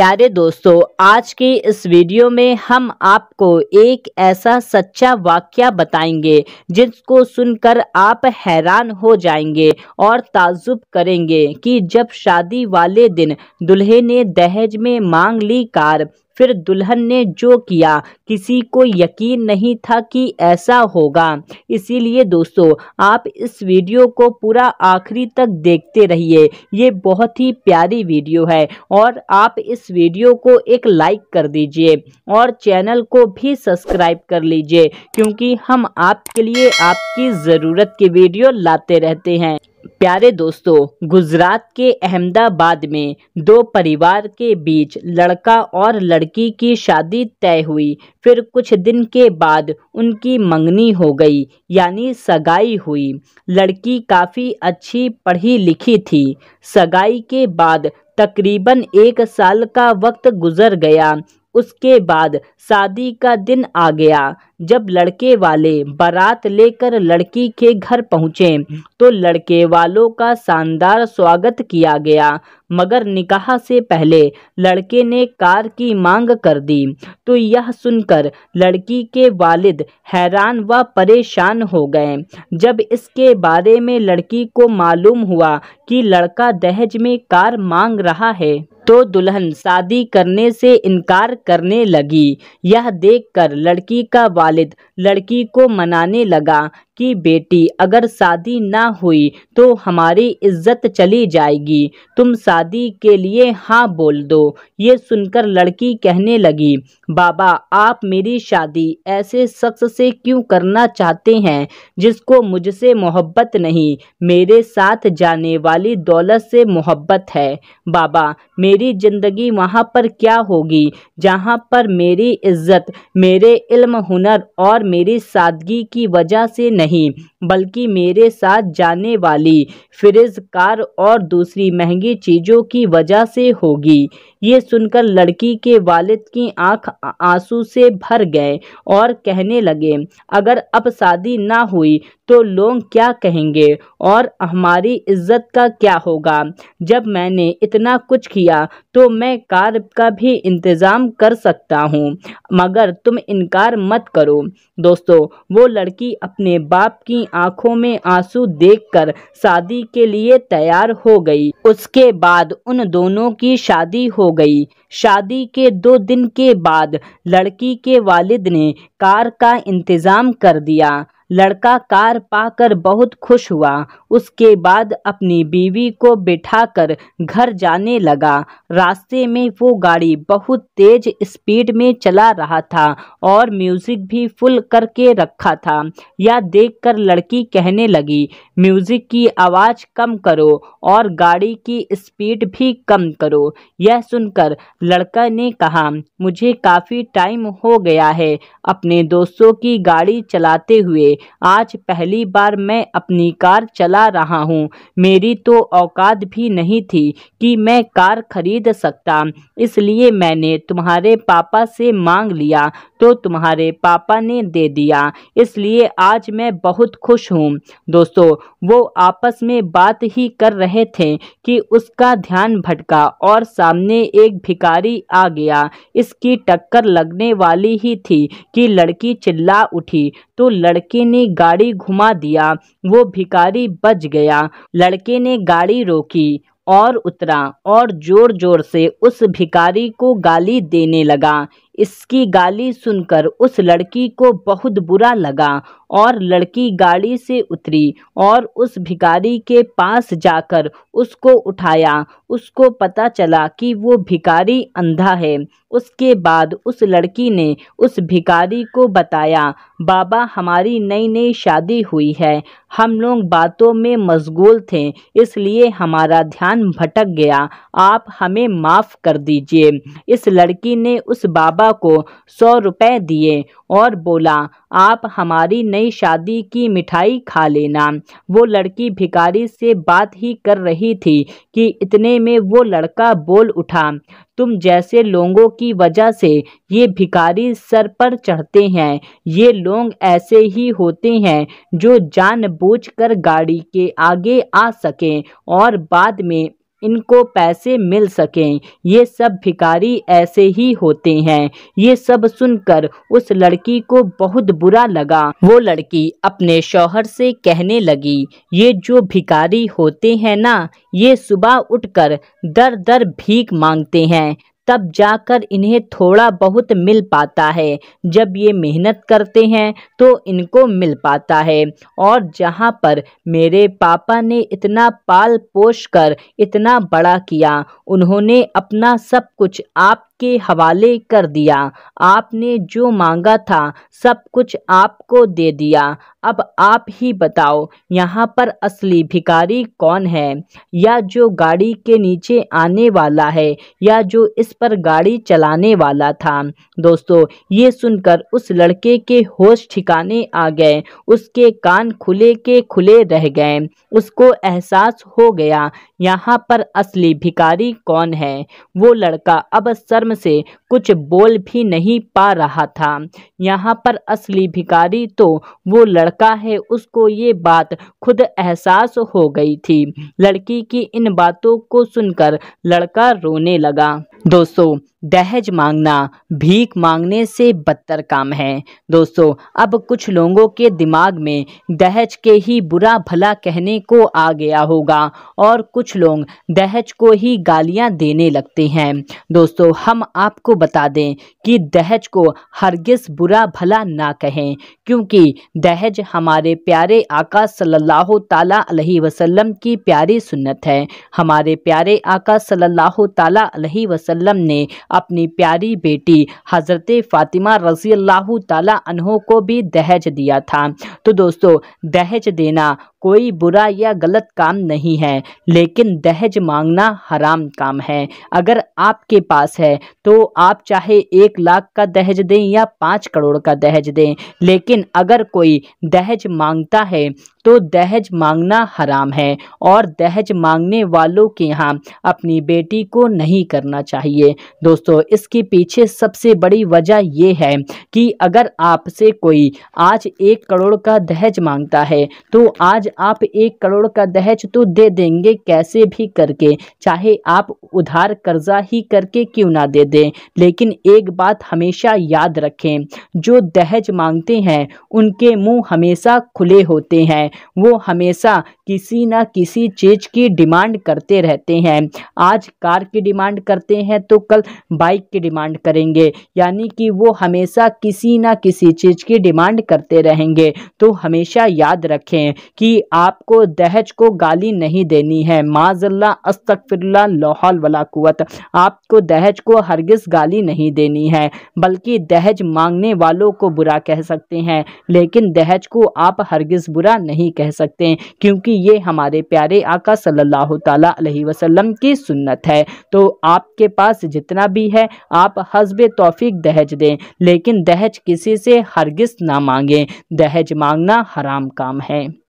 प्यारे दोस्तों आज की इस वीडियो में हम आपको एक ऐसा सच्चा वाक्य बताएंगे जिसको सुनकर आप हैरान हो जाएंगे और ताजुब करेंगे कि जब शादी वाले दिन दुल्हे ने दहेज में मांग ली कार फिर दुल्हन ने जो किया किसी को यकीन नहीं था कि ऐसा होगा इसीलिए दोस्तों आप इस वीडियो को पूरा आखिरी तक देखते रहिए ये बहुत ही प्यारी वीडियो है और आप इस वीडियो को एक लाइक कर दीजिए और चैनल को भी सब्सक्राइब कर लीजिए क्योंकि हम आपके लिए आपकी ज़रूरत की वीडियो लाते रहते हैं प्यारे दोस्तों गुजरात के अहमदाबाद में दो परिवार के बीच लड़का और लड़की की शादी तय हुई फिर कुछ दिन के बाद उनकी मंगनी हो गई यानी सगाई हुई लड़की काफ़ी अच्छी पढ़ी लिखी थी सगाई के बाद तकरीबन एक साल का वक्त गुजर गया उसके बाद शादी का दिन आ गया जब लड़के वाले बारात लेकर लड़की के घर पहुँचे तो लड़के वालों का शानदार स्वागत किया गया मगर निकाह से पहले लड़के ने कार की मांग कर दी तो यह सुनकर लड़की के वालिद हैरान व परेशान हो गए जब इसके बारे में लड़की को मालूम हुआ कि लड़का दहेज में कार मांग रहा है तो दुल्हन शादी करने से इनकार करने लगी यह देखकर लड़की का वालिद लड़की को मनाने लगा कि बेटी अगर शादी ना हुई तो हमारी इज्जत चली जाएगी तुम शादी के लिए हाँ बोल दो ये सुनकर लड़की कहने लगी बाबा आप मेरी शादी ऐसे शख्स से क्यों करना चाहते हैं जिसको मुझसे मोहब्बत नहीं मेरे साथ जाने वाली दौलत से मोहब्बत है बाबा मेरी ज़िंदगी वहाँ पर क्या होगी जहाँ पर मेरी इज्जत मेरे इल्म हुनर और मेरी सादगी की वजह से नहीं नहीं बल्कि मेरे साथ जाने वाली फ्रिज कार और दूसरी महंगी चीज़ों की वजह से होगी ये सुनकर लड़की के वालिद की आंख आंसू से भर गए और कहने लगे अगर अब शादी ना हुई तो लोग क्या कहेंगे और हमारी इज्जत का क्या होगा जब मैंने इतना कुछ किया तो मैं कार का भी इंतज़ाम कर सकता हूँ मगर तुम इनकार मत करो दोस्तों वो लड़की अपने बाप की आंखों में आंसू देखकर शादी के लिए तैयार हो गई उसके बाद उन दोनों की शादी हो गई शादी के दो दिन के बाद लड़की के वालिद ने कार का इंतज़ाम कर दिया लड़का कार पाकर बहुत खुश हुआ उसके बाद अपनी बीवी को बिठाकर घर जाने लगा रास्ते में वो गाड़ी बहुत तेज स्पीड में चला रहा था और म्यूज़िक भी फुल करके रखा था यह देखकर लड़की कहने लगी म्यूज़िक की आवाज़ कम करो और गाड़ी की स्पीड भी कम करो यह सुनकर लड़का ने कहा मुझे काफ़ी टाइम हो गया है अपने दोस्तों की गाड़ी चलाते हुए आज पहली बार मैं अपनी कार चला रहा हूँ मेरी तो औकात भी नहीं थी कि मैं कार खरीद सकता इसलिए मैंने तुम्हारे पापा से मांग लिया तो तुम्हारे पापा ने दे दिया इसलिए आज मैं बहुत खुश हूँ दोस्तों वो आपस में बात ही कर रहे थे कि उसका ध्यान भटका और सामने एक भिकारी आ गया इसकी टक्कर लगने वाली ही थी कि लड़की चिल्ला उठी तो लड़के ने गाड़ी घुमा दिया वो भिकारी बच गया लड़के ने गाड़ी रोकी और उतरा और जोर जोर से उस भिकारी को गाली देने लगा इसकी गाली सुनकर उस लड़की को बहुत बुरा लगा और लड़की गाड़ी से उतरी और उस भिखारी के पास जाकर उसको उठाया उसको पता चला कि वो भिखारी अंधा है उसके बाद उस लड़की ने उस भिखारी को बताया बाबा हमारी नई नई शादी हुई है हम लोग बातों में मशगूल थे इसलिए हमारा ध्यान भटक गया आप हमें माफ़ कर दीजिए इस लड़की ने उस बाबा बाबा को सौ रुपए दिए और बोला आप हमारी नई शादी की मिठाई खा लेना वो लड़की भिकारी से बात ही कर रही थी कि इतने में वो लड़का बोल उठा तुम जैसे लोगों की वजह से ये भिखारी सर पर चढ़ते हैं ये लोग ऐसे ही होते हैं जो जानबूझकर गाड़ी के आगे आ सकें और बाद में इनको पैसे मिल सकें ये सब भिकारी ऐसे ही होते हैं ये सब सुनकर उस लड़की को बहुत बुरा लगा वो लड़की अपने शौहर से कहने लगी ये जो भिकारी होते हैं ना ये सुबह उठकर दर दर भीख मांगते हैं तब जाकर इन्हें थोड़ा बहुत मिल पाता है जब ये मेहनत करते हैं तो इनको मिल पाता है और जहाँ पर मेरे पापा ने इतना पाल पोष कर इतना बड़ा किया उन्होंने अपना सब कुछ आप के हवाले कर दिया आपने जो मांगा था सब कुछ आपको दे दिया अब आप ही बताओ यहाँ पर असली भिकारी कौन है या जो गाड़ी के नीचे आने वाला है या जो इस पर गाड़ी चलाने वाला था दोस्तों ये सुनकर उस लड़के के होश ठिकाने आ गए उसके कान खुले के खुले रह गए उसको एहसास हो गया यहाँ पर असली भिकारी कौन है वो लड़का अब शर्म से कुछ बोल भी नहीं पा रहा था यहाँ पर असली भिकारी तो वो लड़का है उसको ये बात खुद एहसास हो गई थी लड़की की इन बातों को सुनकर लड़का रोने लगा दोस्तों दहेज मांगना भीख मांगने से बदतर काम है दोस्तों अब कुछ लोगों के दिमाग में दहेज के ही बुरा भला कहने को आ गया होगा और कुछ लोग दहेज को ही गालियां देने लगते हैं दोस्तों हम आपको बता दें कि दहेज को हरगिज बुरा भला ना कहें क्योंकि दहेज हमारे प्यारे आका सल्लल्लाहु ताला अलैहि वसल्लम की प्यारी सुन्नत है हमारे प्यारे आका सल्लल्लाहु ताला अलैहि वसल्लम वसल्लम ने अपनी प्यारी बेटी हज़रत फ़ातिमा रज़ी अल्लाह तला को भी दहेज दिया था तो दोस्तों दहेज देना कोई बुरा या गलत काम नहीं है लेकिन दहेज मांगना हराम काम है अगर आपके पास है तो आप चाहे एक लाख का दहेज दें या पाँच करोड़ का दहेज दें लेकिन अगर कोई दहेज मांगता है तो दहेज मांगना हराम है और दहेज मांगने वालों के यहाँ अपनी बेटी को नहीं करना चाहिए दोस्तों इसके पीछे सबसे बड़ी वजह यह है कि अगर आपसे कोई आज एक करोड़ का दहेज मांगता है तो आज आप एक करोड़ का दहेज तो दे देंगे कैसे भी करके चाहे आप उधार कर्जा ही करके क्यों ना दे दें लेकिन एक बात हमेशा याद रखें जो दहेज मांगते हैं उनके मुंह हमेशा खुले होते हैं वो हमेशा किसी ना किसी चीज़ की डिमांड करते रहते हैं आज कार की डिमांड करते हैं तो कल बाइक की डिमांड करेंगे यानी कि वो हमेशा किसी ना किसी चीज़ की डिमांड करते रहेंगे तो हमेशा याद रखें कि आपको दहेज को गाली नहीं देनी है माजल्ला अस्तफिल्ला लाहौल वाला कुत आपको दहेज को हरगिज गाली नहीं देनी है बल्कि दहेज मांगने वालों को बुरा कह सकते हैं लेकिन दहेज को आप हरगिज बुरा नहीं कह सकते क्योंकि ये हमारे प्यारे आका सल्लल्लाहु अलैहि वसल्लम की सुन्नत है तो आपके पास जितना भी है आप हजब तोफ़ी दहेज दें लेकिन दहेज किसी से हरगिज ना मांगें दहेज मांगना हराम काम है